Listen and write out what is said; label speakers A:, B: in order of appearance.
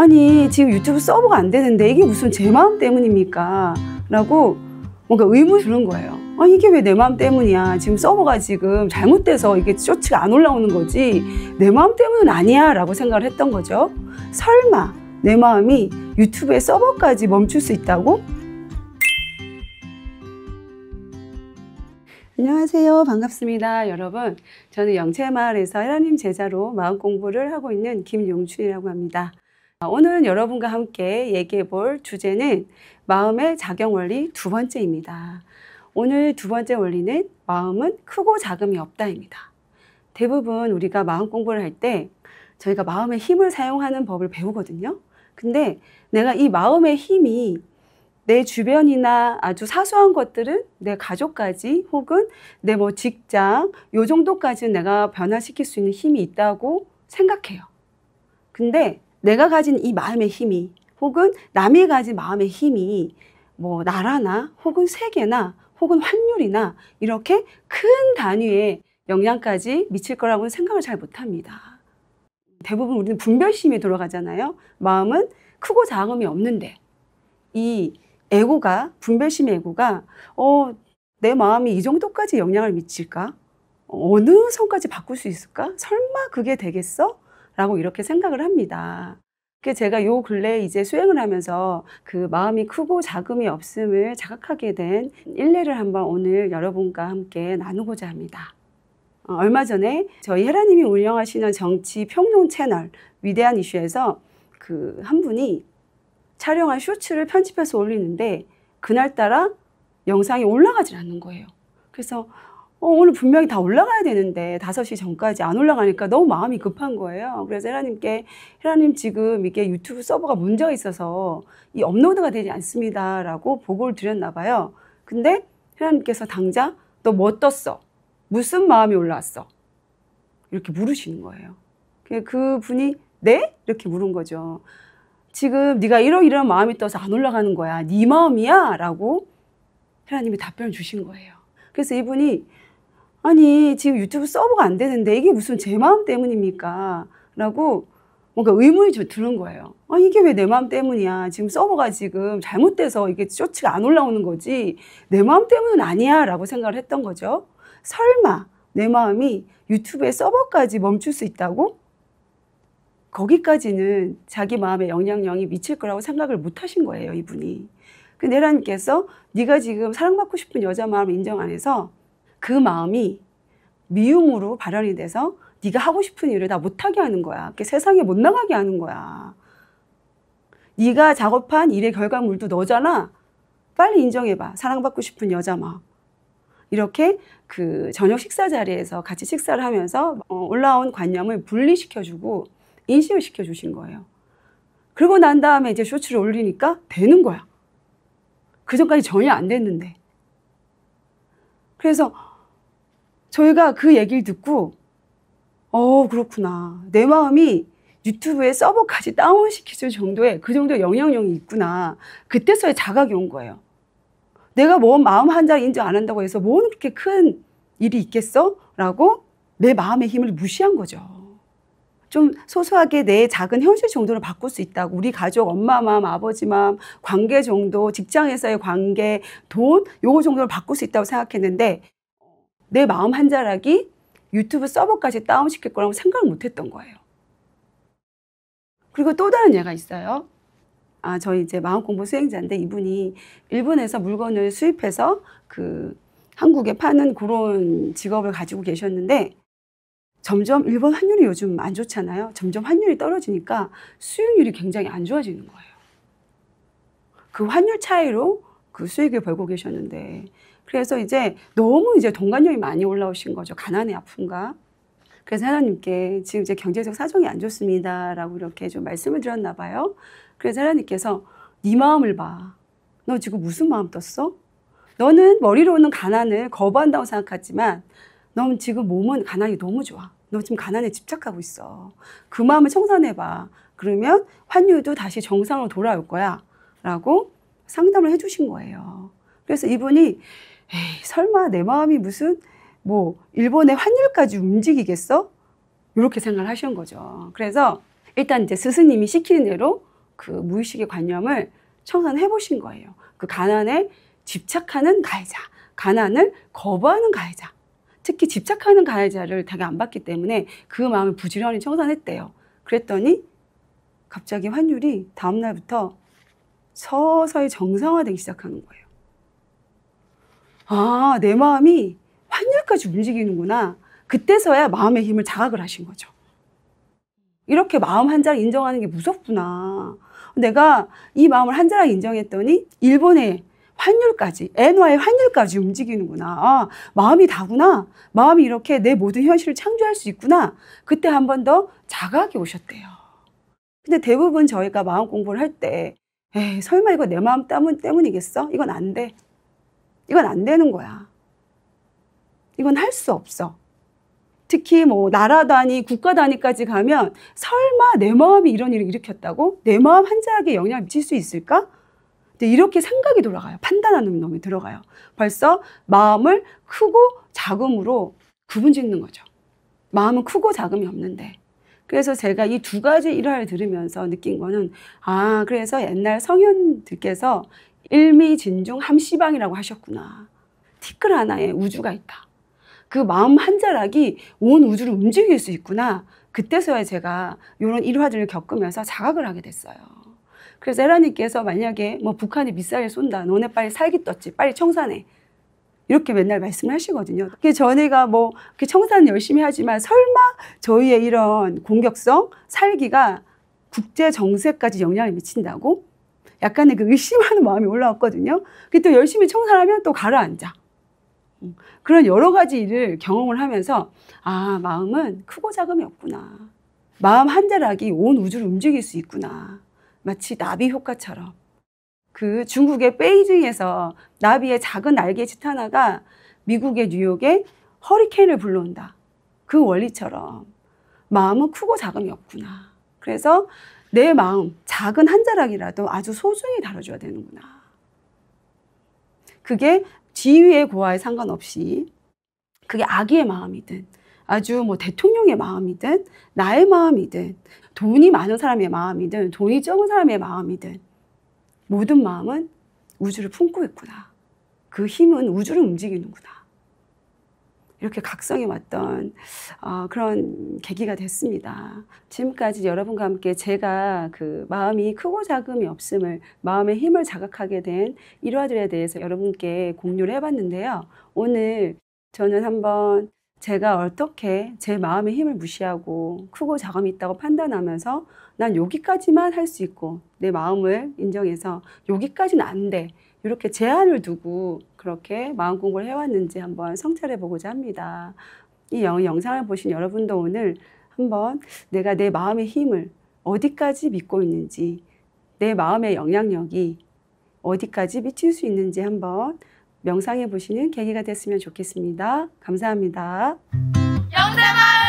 A: 아니 지금 유튜브 서버가 안 되는데 이게 무슨 제 마음 때문입니까? 라고 뭔가 의문 드는 거예요. 아 이게 왜 내 마음 때문이야? 지금 서버가 지금 잘못돼서 이게 쇼츠가 안 올라오는 거지 내 마음 때문은 아니야 라고 생각을 했던 거죠. 설마 내 마음이 유튜브의 서버까지 멈출 수 있다고? 안녕하세요. 반갑습니다. 여러분. 저는 영채마을에서 하나님 제자로 마음 공부를 하고 있는 김용춘이라고 합니다. 오늘 여러분과 함께 얘기해 볼 주제는 마음의 작용 원리 두 번째입니다. 오늘 두 번째 원리는 마음은 크고 작음이 없다입니다. 대부분 우리가 마음 공부를 할 때 저희가 마음의 힘을 사용하는 법을 배우거든요. 근데 내가 이 마음의 힘이 내 주변이나 아주 사소한 것들은 내 가족까지 혹은 내 뭐 직장 요 정도까지는 내가 변화시킬 수 있는 힘이 있다고 생각해요. 근데 내가 가진 이 마음의 힘이 혹은 남이 가진 마음의 힘이 뭐 나라나 혹은 세계나 혹은 환율이나 이렇게 큰 단위의 영향까지 미칠 거라고는 생각을 잘 못합니다. 대부분 우리는 분별심이 들어가잖아요. 마음은 크고 작음이 없는데 이 에고가 분별심의 에고가 어, 내 마음이 이 정도까지 영향을 미칠까? 어느 선까지 바꿀 수 있을까? 설마 그게 되겠어? 라고 이렇게 생각을 합니다. 그 제가 요 근래 이제 수행을 하면서 그 마음이 크고 작음이 없음을 자각하게 된 일례를 한번 오늘 여러분과 함께 나누고자 합니다. 어, 얼마 전에 저희 헤라님이 운영하시는 정치 평론 채널 위대한 이슈에서 그 한 분이 촬영한 쇼츠를 편집해서 올리는데 그날따라 영상이 올라가질 않는 거예요. 그래서 어, 오늘 분명히 다 올라가야 되는데 5시 전까지 안 올라가니까 너무 마음이 급한 거예요. 그래서 헤라님께 헤라님 지금 이게 유튜브 서버가 문제가 있어서 이 업로드가 되지 않습니다라고 보고를 드렸나 봐요. 근데 헤라님께서 당장 너 뭐 떴어? 무슨 마음이 올라왔어? 이렇게 물으시는 거예요. 그, 그 분이 네? 이렇게 물은 거죠. 지금 네가 이러 이러 마음이 떠서 안 올라가는 거야. 네 마음이야? 라고 헤라님이 답변을 주신 거예요. 그래서 이분이 아니 지금 유튜브 서버가 안 되는데 이게 무슨 제 마음 때문입니까? 라고 뭔가 의문이 좀 드는 거예요. 아, 이게 왜 내 마음 때문이야. 지금 서버가 지금 잘못돼서 이게 쇼츠가 안 올라오는 거지. 내 마음 때문은 아니야. 라고 생각을 했던 거죠. 설마 내 마음이 유튜브의 서버까지 멈출 수 있다고? 거기까지는 자기 마음에 영향력이 미칠 거라고 생각을 못 하신 거예요, 이분이. 그내란께서 네가 지금 사랑받고 싶은 여자 마음 인정 안 해서 그 마음이 미움으로 발현이 돼서 네가 하고 싶은 일을 다 못하게 하는 거야. 세상에 못 나가게 하는 거야. 네가 작업한 일의 결과물도 너잖아. 빨리 인정해봐. 사랑받고 싶은 여자 막. 이렇게 그 저녁 식사 자리에서 같이 식사를 하면서 어, 올라온 관념을 분리시켜주고 인식시켜 을 주신 거예요. 그리고 난 다음에 이제 쇼츠를 올리니까 되는 거야. 그 전까지 전혀 안 됐는데. 그래서 저희가 그 얘기를 듣고 어 그렇구나 내 마음이 유튜브에 서버까지 다운시킬 정도의 그 정도의 영향력이 있구나 그때서야 자각이 온 거예요 내가 뭔 마음 한 장 인정 안 한다고 해서 뭔 그렇게 큰 일이 있겠어? 라고 내 마음의 힘을 무시한 거죠 좀 소소하게 내 작은 현실 정도를 바꿀 수 있다고 우리 가족 엄마 마음 아버지 마음 관계 정도 직장에서의 관계 돈 요거 정도를 바꿀 수 있다고 생각했는데 내 마음 한 자락이 유튜브 서버까지 다운시킬 거라고 생각을 못 했던 거예요. 그리고 또 다른 예가 있어요. 아, 저희 이제 마음 공부 수행자인데 이분이 일본에서 물건을 수입해서 그 한국에 파는 그런 직업을 가지고 계셨는데 점점 일본 환율이 요즘 안 좋잖아요. 점점 환율이 떨어지니까 수익률이 굉장히 안 좋아지는 거예요. 그 환율 차이로 그 수익을 벌고 계셨는데 그래서 이제 너무 이제 동간령이 많이 올라오신 거죠. 가난의 아픔과 그래서 하나님께 지금 이제 경제적 사정이 안 좋습니다라고 이렇게 좀 말씀을 드렸나 봐요. 그래서 하나님께서 네 마음을 봐. 너 지금 무슨 마음 떴어? 너는 머리로는 가난을 거부한다고 생각하지만 넌 지금 몸은 가난이 너무 좋아. 너 지금 가난에 집착하고 있어. 그 마음을 청산해봐. 그러면 환율도 다시 정상으로 돌아올 거야. 라고 상담을 해주신 거예요. 그래서 이분이 에이, 설마 내 마음이 무슨 뭐 일본의 환율까지 움직이겠어? 이렇게 생각을 하신 거죠. 그래서 일단 이제 스승님이 시키는 대로 그 무의식의 관념을 청산해 보신 거예요. 그 가난에 집착하는 가해자, 가난을 거부하는 가해자, 특히 집착하는 가해자를 되게 안 봤기 때문에 그 마음을 부지런히 청산했대요. 그랬더니 갑자기 환율이 다음날부터 서서히 정상화되기 시작하는 거예요. 아, 내 마음이 환율까지 움직이는구나. 그때서야 마음의 힘을 자각을 하신 거죠. 이렇게 마음 한자를 인정하는 게 무섭구나. 내가 이 마음을 한자락 인정했더니 일본의 환율까지, 엔화의 환율까지 움직이는구나. 아, 마음이 다구나. 마음이 이렇게 내 모든 현실을 창조할 수 있구나. 그때 한 번 더 자각이 오셨대요. 근데 대부분 저희가 마음 공부를 할때 에이, 설마 이거 내 마음 때문이겠어? 이건 안 돼. 이건 안 되는 거야. 이건 할 수 없어. 특히 뭐 나라 단위, 국가 단위까지 가면 설마 내 마음이 이런 일을 일으켰다고? 내 마음 한 자에게 영향을 미칠 수 있을까? 이렇게 생각이 돌아가요. 판단하는 놈이 들어가요. 벌써 마음을 크고 작음으로 구분 짓는 거죠. 마음은 크고 작음이 없는데 그래서 제가 이 두 가지 일화를 들으면서 느낀 거는 아 그래서 옛날 성현들께서 일미진중 함시방이라고 하셨구나. 티끌 하나에 우주가 있다. 그 마음 한 자락이 온 우주를 움직일 수 있구나. 그때서야 제가 이런 일화들을 겪으면서 자각을 하게 됐어요. 그래서 에라님께서 만약에 뭐 북한이 미사일 쏜다. 너네 빨리 살기 떴지. 빨리 청산해. 이렇게 맨날 말씀을 하시거든요. 그 전에가 뭐 청산 열심히 하지만 설마 저희의 이런 공격성 살기가 국제 정세까지 영향을 미친다고 약간의 그 의심하는 마음이 올라왔거든요. 그 또 열심히 청산하면 또 가라앉아. 음, 그런 여러 가지 일을 경험을 하면서 아 마음은 크고 작음이 없구나. 마음 한 대락이 온 우주를 움직일 수 있구나. 마치 나비 효과처럼. 그 중국의 베이징에서 나비의 작은 날개 짓 하나가 미국의 뉴욕에 허리케인을 불러온다. 그 원리처럼 마음은 크고 작음이 없구나. 그래서 내 마음, 작은 한 자락이라도 아주 소중히 다뤄줘야 되는구나. 그게 지위의 고하에 상관없이 그게 아기의 마음이든 아주 뭐 대통령의 마음이든 나의 마음이든 돈이 많은 사람의 마음이든 돈이 적은 사람의 마음이든 모든 마음은 우주를 품고 있구나. 그 힘은 우주를 움직이는구나. 이렇게 각성해 왔던 어, 그런 계기가 됐습니다. 지금까지 여러분과 함께 제가 그 마음이 크고 작음이 없음을 마음의 힘을 자각하게 된 일화들에 대해서 여러분께 공유를 해봤는데요. 오늘 저는 한번 제가 어떻게 제 마음의 힘을 무시하고 크고 작음이 있다고 판단하면서 난 여기까지만 할 수 있고 내 마음을 인정해서 여기까지는 안 돼. 이렇게 제한을 두고 그렇게 마음 공부를 해왔는지 한번 성찰해 보고자 합니다. 이 영, 영상을 보신 여러분도 오늘 한번 내가 내 마음의 힘을 어디까지 믿고 있는지 내 마음의 영향력이 어디까지 미칠 수 있는지 한번 명상해 보시는 계기가 됐으면 좋겠습니다. 감사합니다. 영생아!